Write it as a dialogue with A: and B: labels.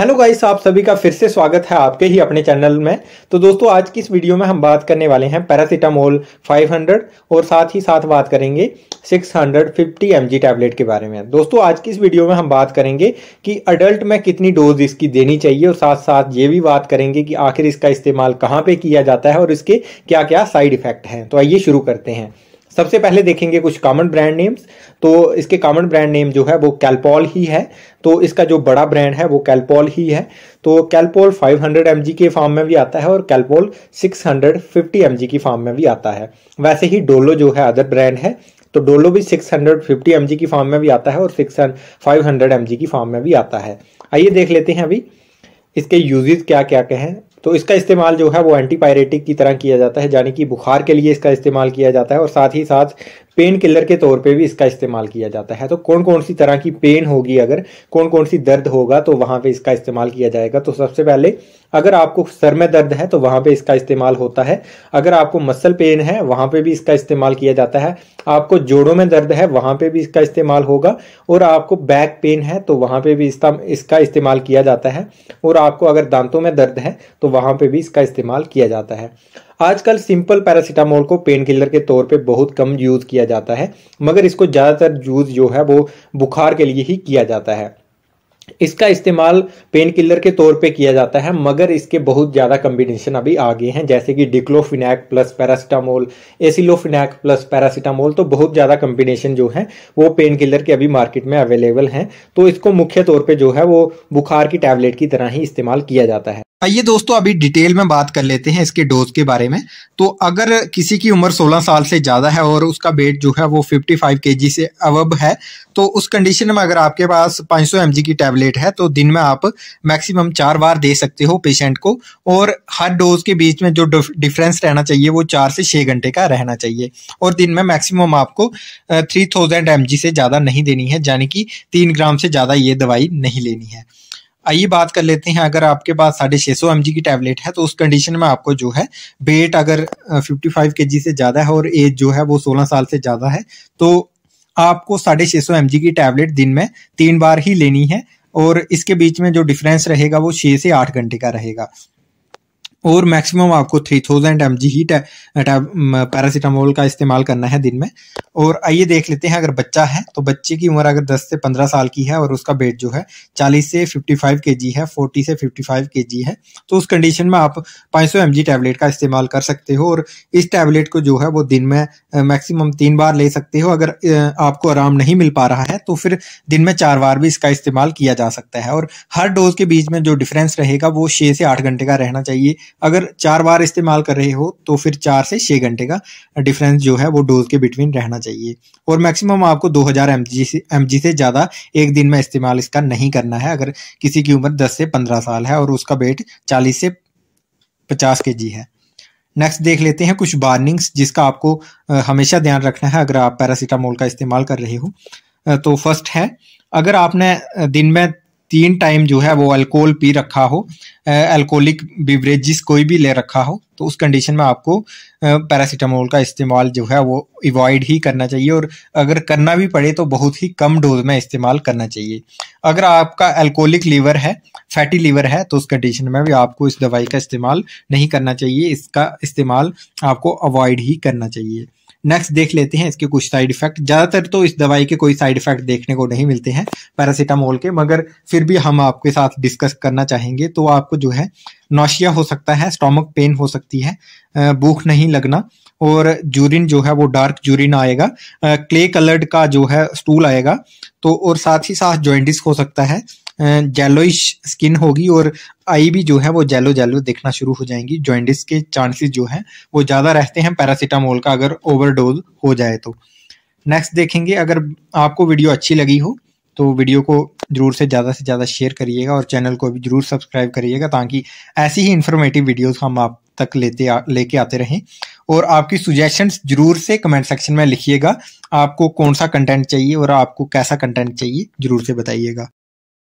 A: hello guys आप सभी का फिर से स्वागत है आपके ही अपने चैनल में तो दोस्तों आज की इस वीडियो में हम बात करने वाले हैं पैरासीटामोल 500 और साथ ही साथ बात करेंगे 650 हंड्रेड टैबलेट के बारे में दोस्तों आज की इस वीडियो में हम बात करेंगे कि अडल्ट में कितनी डोज इसकी देनी चाहिए और साथ साथ ये भी बात करेंगे कि आखिर इसका इस्तेमाल कहाँ पर किया जाता है और इसके क्या क्या साइड इफेक्ट हैं तो आइए शुरू करते हैं सबसे पहले देखेंगे कुछ कॉमन ब्रांड नेम्स तो इसके कॉमन ब्रांड नेम जो है वो कैलपॉल ही है तो इसका जो बड़ा ब्रांड है वो कैलपॉल ही है तो कैलपॉल 500 हंड्रेड के फॉर्म में भी आता है और कैलपॉल 650 हंड्रेड की फॉर्म में भी आता है वैसे ही डोलो जो है अदर ब्रांड है तो डोलो भी 650 हंड्रेड की फॉर्म में भी आता है और सिक्स फाइव की फॉर्म में भी आता है आइए देख लेते हैं अभी इसके यूजेज क्या क्या के हैं तो इसका इस्तेमाल जो है वो एंटीपायरेटिक की तरह किया जाता है यानी कि बुखार के लिए इसका इस्तेमाल किया जाता है और साथ ही साथ पेन किलर के तौर पे भी इसका इस्तेमाल किया जाता है तो कौन कौन सी तरह की पेन होगी अगर कौन कौन सी दर्द होगा तो वहां पे इसका इस्तेमाल किया जाएगा तो सबसे पहले अगर आपको सर में दर्द है तो वहां पे इसका इस्तेमाल होता है अगर आपको मसल पेन है वहां पे भी इसका इस्तेमाल किया जाता है आपको जोड़ों में दर्द है वहां पे भी इसका इस्तेमाल होगा और आपको बैक पेन है तो वहां पे भी इसका इसका इस्तेमाल किया जाता है और आपको अगर दांतों में दर्द है तो वहां पे भी इसका इस्तेमाल किया जाता है आजकल सिंपल पैरासीटामोल को पेन किलर के तौर पे बहुत कम यूज़ किया जाता है मगर इसको ज़्यादातर यूज़ जो है वो बुखार के लिए ही किया जाता है इसका इस्तेमाल पेन किलर के तौर पे किया जाता है मगर इसके बहुत ज़्यादा कम्बिनेशन अभी आगे हैं जैसे कि diclofenac plus paracetamol aceclofenac plus paracetamol तो बहुत ज़्यादा कम्बिनेशन जो है वो पेन किलर के अभी मार्केट में अवेलेबल हैं तो इसको मुख्य तौर पर जो है वो बुखार की टैबलेट की तरह ही इस्तेमाल किया जाता है आइए दोस्तों अभी डिटेल में बात कर लेते हैं इसके डोज के बारे में तो अगर किसी की उम्र 16 साल से ज़्यादा है और उसका वेट जो है वो 55 जी से अवब है तो उस कंडीशन में अगर आपके पास 500 सौ की टैबलेट है तो दिन में आप मैक्सिमम चार बार दे सकते हो पेशेंट को और हर डोज के बीच में जो डिफरेंस रहना चाहिए वो चार से छः घंटे का रहना चाहिए और दिन में मैक्सिमम आपको थ्री थाउजेंड से ज़्यादा नहीं देनी है यानी कि तीन ग्राम से ज़्यादा ये दवाई नहीं लेनी है आइए बात कर लेते हैं अगर आपके पास साढ़े छः सौ एम की टैबलेट है तो उस कंडीशन में आपको जो है वेट अगर फिफ्टी फाइव के जी से ज़्यादा है और एज जो है वो सोलह साल से ज़्यादा है तो आपको साढ़े छः सौ एम की टैबलेट दिन में तीन बार ही लेनी है और इसके बीच में जो डिफरेंस रहेगा वो छः से आठ घंटे का रहेगा और मैक्सिमम आपको 3000 थाउजेंड एम जी ही पैरासीटामोल का इस्तेमाल करना है दिन में और आइए देख लेते हैं अगर बच्चा है तो बच्चे की उम्र अगर 10 से 15 साल की है और उसका वेट जो है 40 से 55 केजी है 40 से 55 केजी है तो उस कंडीशन में आप 500 सौ टैबलेट का इस्तेमाल कर सकते हो और इस टैबलेट को जो है वो दिन में मैक्सिमम तीन बार ले सकते हो अगर आपको आराम नहीं मिल पा रहा है तो फिर दिन में चार बार भी इसका इस्तेमाल किया जा सकता है और हर डोज के बीच में जो डिफरेंस रहेगा वो छः से आठ घंटे का रहना चाहिए अगर चार बार इस्तेमाल कर रहे हो तो फिर चार से छः घंटे का डिफरेंस जो है वो डोज के बिटवीन रहना चाहिए और मैक्सिमम आपको दो हज़ार एम जी से एम जी से ज़्यादा एक दिन में इस्तेमाल इसका नहीं करना है अगर किसी की उम्र दस से पंद्रह साल है और उसका वेट चालीस से पचास के जी है नेक्स्ट देख लेते हैं कुछ वार्निंग्स जिसका आपको हमेशा ध्यान रखना है अगर आप पैरासीटामोल का इस्तेमाल कर रहे हो तो फर्स्ट है अगर आपने दिन में तीन टाइम जो है वो अल्कोहल पी रखा हो अल्कोहलिक बिवरेजिस कोई भी ले रखा हो तो उस कंडीशन में आपको पैरासीटामोल का इस्तेमाल जो है वो अवॉइड ही करना चाहिए और अगर करना भी पड़े तो बहुत ही कम डोज में इस्तेमाल करना चाहिए अगर आपका अल्कोहलिक लीवर है फैटी लीवर है तो उस कंडीशन में भी आपको इस दवाई का इस्तेमाल नहीं करना चाहिए इसका इस्तेमाल आपको अवॉइड ही करना चाहिए नेक्स्ट देख लेते हैं इसके कुछ साइड इफेक्ट ज़्यादातर तो इस दवाई के कोई साइड इफेक्ट देखने को नहीं मिलते हैं पैरासीटामोल के मगर फिर भी हम आपके साथ डिस्कस करना चाहेंगे तो आपको जो है नौशिया हो सकता है स्टोमक पेन हो सकती है भूख नहीं लगना और जूरिन जो है वो डार्क जूरिन आएगा क्ले कलर्ड का जो है स्टूल आएगा तो और साथ ही साथ जॉइंटिस हो सकता है जेलोइश स्किन होगी और आई भी जो है वो जैलो जैलो देखना शुरू हो जाएंगी ज्वाइंटिस के चांसेस जो है वो ज़्यादा रहते हैं पैरासीटामोल का अगर ओवरडोज हो जाए तो नेक्स्ट देखेंगे अगर आपको वीडियो अच्छी लगी हो तो वीडियो को जरूर से ज़्यादा से ज़्यादा शेयर करिएगा और चैनल को भी जरूर सब्सक्राइब करिएगा ताकि ऐसी ही इन्फॉर्मेटिव वीडियोस हम आप तक लेते लेके आते रहें और आपकी सुजेशंस जरूर से कमेंट सेक्शन में लिखिएगा आपको कौन सा कंटेंट चाहिए और आपको कैसा कंटेंट चाहिए जरूर से बताइएगा